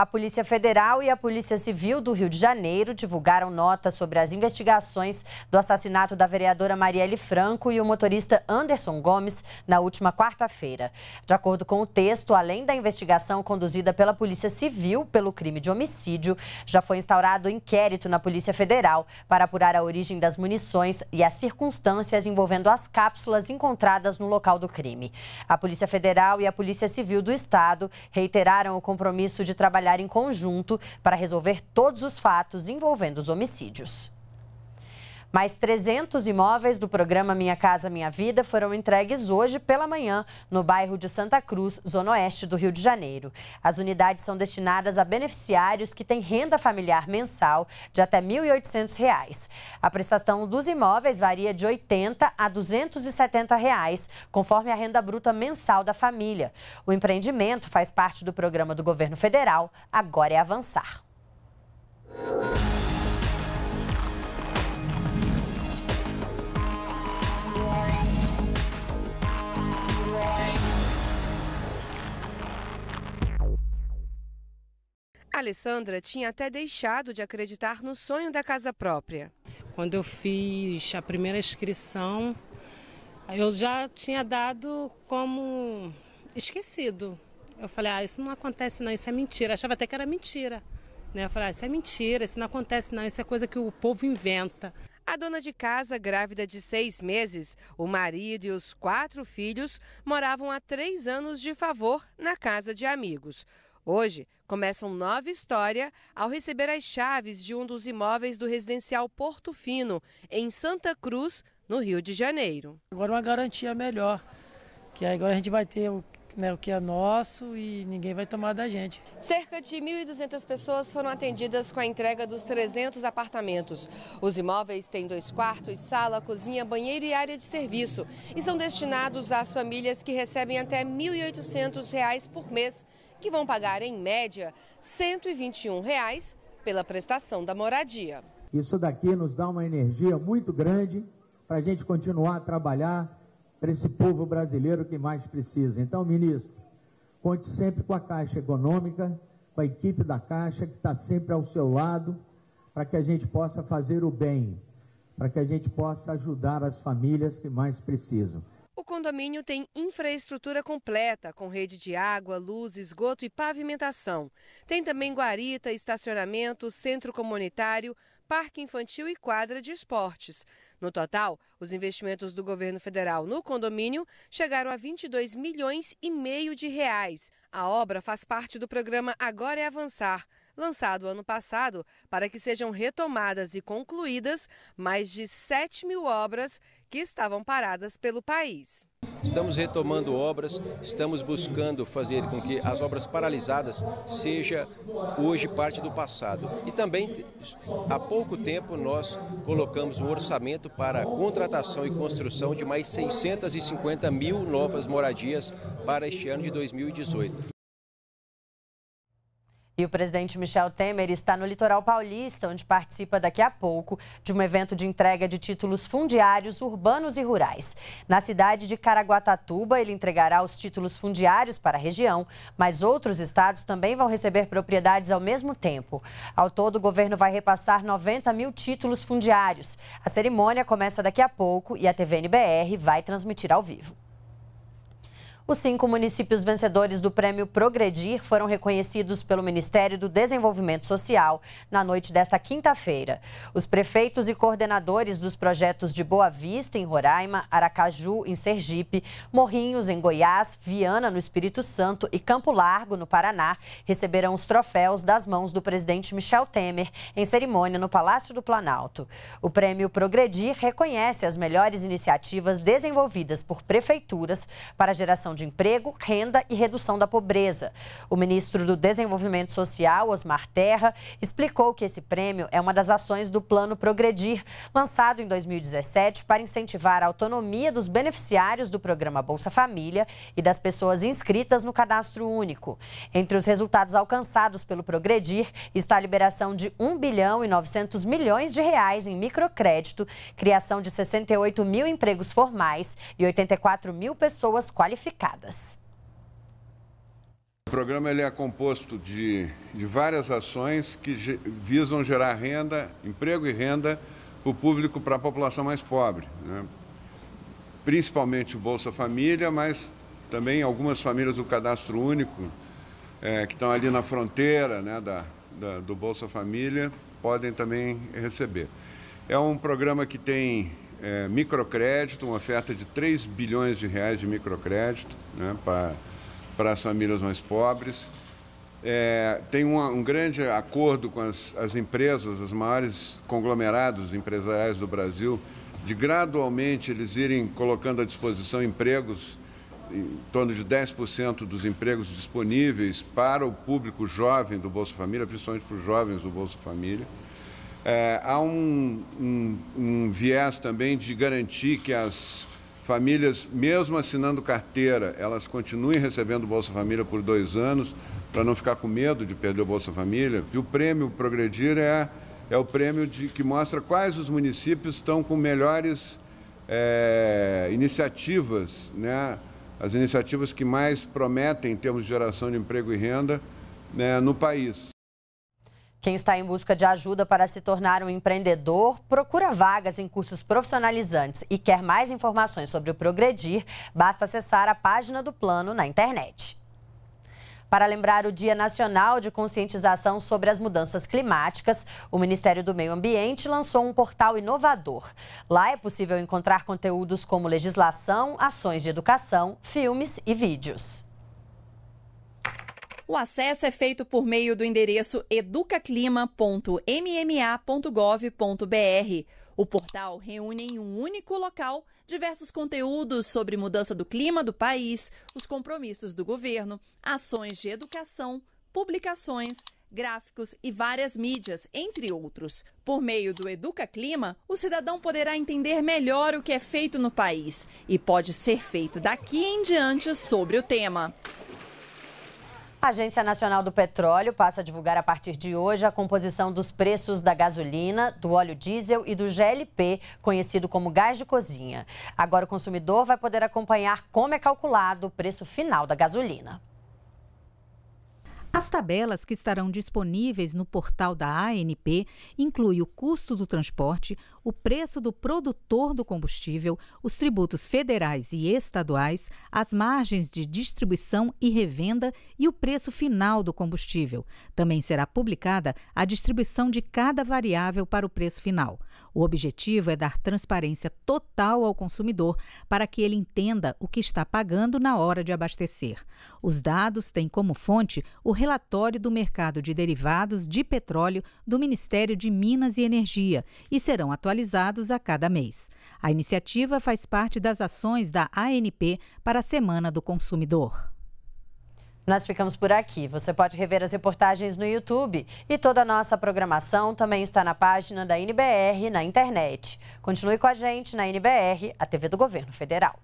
A Polícia Federal e a Polícia Civil do Rio de Janeiro divulgaram nota sobre as investigações do assassinato da vereadora Marielle Franco e o motorista Anderson Gomes na última quarta-feira. De acordo com o texto, além da investigação conduzida pela Polícia Civil pelo crime de homicídio, já foi instaurado inquérito na Polícia Federal para apurar a origem das munições e as circunstâncias envolvendo as cápsulas encontradas no local do crime. A Polícia Federal e a Polícia Civil do Estado reiteraram o compromisso de trabalhar trabalhar em conjunto para resolver todos os fatos envolvendo os homicídios. Mais 300 imóveis do programa Minha Casa Minha Vida foram entregues hoje pela manhã no bairro de Santa Cruz, zona oeste do Rio de Janeiro. As unidades são destinadas a beneficiários que têm renda familiar mensal de até R$ 1.800. A prestação dos imóveis varia de R$ 80 a R$ 270, reais, conforme a renda bruta mensal da família. O empreendimento faz parte do programa do governo federal Agora é Avançar. Alessandra tinha até deixado de acreditar no sonho da casa própria. Quando eu fiz a primeira inscrição, eu já tinha dado como esquecido. Eu falei, ah, isso não acontece não, isso é mentira. Eu achava até que era mentira. Né? Eu falei, ah, isso é mentira, isso não acontece não, isso é coisa que o povo inventa. A dona de casa, grávida de seis meses, o marido e os quatro filhos moravam há três anos de favor na casa de amigos. Hoje, começa uma nova história ao receber as chaves de um dos imóveis do residencial Porto Fino, em Santa Cruz, no Rio de Janeiro. Agora uma garantia melhor, que agora a gente vai ter né, o que é nosso e ninguém vai tomar da gente. Cerca de 1.200 pessoas foram atendidas com a entrega dos 300 apartamentos. Os imóveis têm dois quartos, sala, cozinha, banheiro e área de serviço e são destinados às famílias que recebem até R$ 1.800 por mês, que vão pagar, em média, R$ 121 reais pela prestação da moradia. Isso daqui nos dá uma energia muito grande para a gente continuar a trabalhar para esse povo brasileiro que mais precisa. Então, ministro, conte sempre com a Caixa Econômica, com a equipe da Caixa, que está sempre ao seu lado, para que a gente possa fazer o bem, para que a gente possa ajudar as famílias que mais precisam. O condomínio tem infraestrutura completa, com rede de água, luz, esgoto e pavimentação. Tem também guarita, estacionamento, centro comunitário, parque infantil e quadra de esportes. No total, os investimentos do governo federal no condomínio chegaram a 22 milhões e meio de reais. A obra faz parte do programa Agora é Avançar, lançado ano passado, para que sejam retomadas e concluídas mais de 7 mil obras que estavam paradas pelo país. Estamos retomando obras, estamos buscando fazer com que as obras paralisadas seja hoje parte do passado. E também há pouco tempo nós colocamos um orçamento para contratação e construção de mais 650 mil novas moradias para este ano de 2018. E o presidente Michel Temer está no litoral paulista, onde participa daqui a pouco de um evento de entrega de títulos fundiários urbanos e rurais. Na cidade de Caraguatatuba, ele entregará os títulos fundiários para a região, mas outros estados também vão receber propriedades ao mesmo tempo. Ao todo, o governo vai repassar 90 mil títulos fundiários. A cerimônia começa daqui a pouco e a TVNBR vai transmitir ao vivo. Os cinco municípios vencedores do prêmio Progredir foram reconhecidos pelo Ministério do Desenvolvimento Social na noite desta quinta-feira. Os prefeitos e coordenadores dos projetos de Boa Vista, em Roraima, Aracaju, em Sergipe, Morrinhos, em Goiás, Viana, no Espírito Santo e Campo Largo, no Paraná, receberão os troféus das mãos do presidente Michel Temer em cerimônia no Palácio do Planalto. O prêmio Progredir reconhece as melhores iniciativas desenvolvidas por prefeituras para a geração de emprego, renda e redução da pobreza. O ministro do Desenvolvimento Social, Osmar Terra, explicou que esse prêmio é uma das ações do Plano Progredir, lançado em 2017 para incentivar a autonomia dos beneficiários do programa Bolsa Família e das pessoas inscritas no cadastro único. Entre os resultados alcançados pelo Progredir está a liberação de 1 bilhão e 900 milhões de reais em microcrédito, criação de 68 mil empregos formais e 84 mil pessoas qualificadas destacadas. O programa ele é composto de, de várias ações que visam gerar renda, emprego e renda para o público, para a população mais pobre. Né? Principalmente o Bolsa Família, mas também algumas famílias do Cadastro Único, é, que estão ali na fronteira né, da, da, do Bolsa Família, podem também receber. É um programa que tem é, microcrédito, uma oferta de 3 bilhões de reais de microcrédito né, para as famílias mais pobres. É, tem uma, um grande acordo com as, as empresas, os maiores conglomerados empresariais do Brasil, de gradualmente eles irem colocando à disposição empregos, em torno de 10% dos empregos disponíveis para o público jovem do Bolsa Família, principalmente para os jovens do Bolsa Família. É, há um, um, um viés também de garantir que as famílias, mesmo assinando carteira, elas continuem recebendo Bolsa Família por dois anos, para não ficar com medo de perder o Bolsa Família. E o prêmio Progredir é, é o prêmio de, que mostra quais os municípios estão com melhores é, iniciativas, né? as iniciativas que mais prometem em termos de geração de emprego e renda né, no país. Quem está em busca de ajuda para se tornar um empreendedor, procura vagas em cursos profissionalizantes e quer mais informações sobre o Progredir, basta acessar a página do plano na internet. Para lembrar o Dia Nacional de Conscientização sobre as Mudanças Climáticas, o Ministério do Meio Ambiente lançou um portal inovador. Lá é possível encontrar conteúdos como legislação, ações de educação, filmes e vídeos. O acesso é feito por meio do endereço educaclima.mma.gov.br. O portal reúne em um único local diversos conteúdos sobre mudança do clima do país, os compromissos do governo, ações de educação, publicações, gráficos e várias mídias, entre outros. Por meio do Educa Clima, o cidadão poderá entender melhor o que é feito no país e pode ser feito daqui em diante sobre o tema. A Agência Nacional do Petróleo passa a divulgar a partir de hoje a composição dos preços da gasolina, do óleo diesel e do GLP, conhecido como gás de cozinha. Agora o consumidor vai poder acompanhar como é calculado o preço final da gasolina. As tabelas que estarão disponíveis no portal da ANP incluem o custo do transporte, o preço do produtor do combustível, os tributos federais e estaduais, as margens de distribuição e revenda e o preço final do combustível. Também será publicada a distribuição de cada variável para o preço final. O objetivo é dar transparência total ao consumidor para que ele entenda o que está pagando na hora de abastecer. Os dados têm como fonte o relatório do mercado de derivados de petróleo do Ministério de Minas e Energia e serão atualizados a cada mês. A iniciativa faz parte das ações da ANP para a Semana do Consumidor. Nós ficamos por aqui. Você pode rever as reportagens no YouTube e toda a nossa programação também está na página da NBR na internet. Continue com a gente na NBR, a TV do Governo Federal.